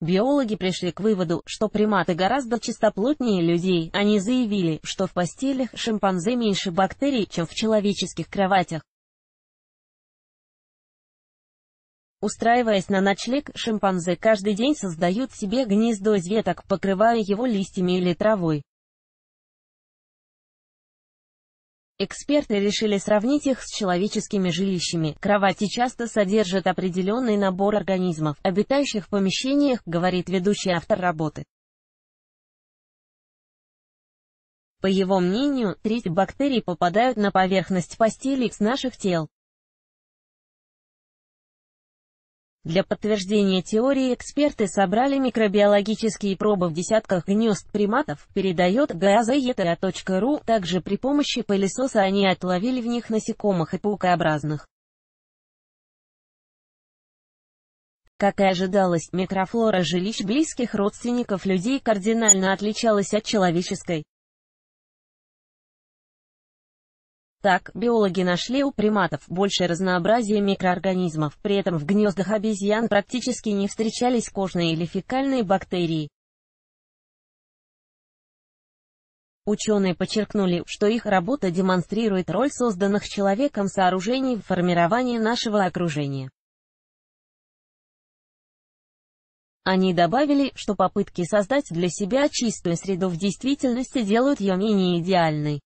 биологи пришли к выводу, что приматы гораздо чистоплотнее людей. Они заявили, что в постелях шимпанзе меньше бактерий, чем в человеческих кроватях. Устраиваясь на ночлег, шимпанзе каждый день создают себе гнездо из веток, покрывая его листьями или травой. Эксперты решили сравнить их с человеческими жилищами. Кровати часто содержат определенный набор организмов, обитающих в помещениях, говорит ведущий автор работы. По его мнению, треть бактерий попадают на поверхность постели с наших тел. Для подтверждения теории эксперты собрали микробиологические пробы в десятках гнезд приматов, передает gaazeta.ru, а также при помощи пылесоса они отловили в них насекомых и паукообразных. Как и ожидалось, микрофлора жилищ близких родственников людей кардинально отличалась от человеческой. Так, биологи нашли у приматов большее разнообразие микроорганизмов, при этом в гнездах обезьян практически не встречались кожные или фекальные бактерии. Ученые подчеркнули, что их работа демонстрирует роль созданных человеком сооружений в формировании нашего окружения. Они добавили, что попытки создать для себя чистую среду в действительности делают ее менее идеальной.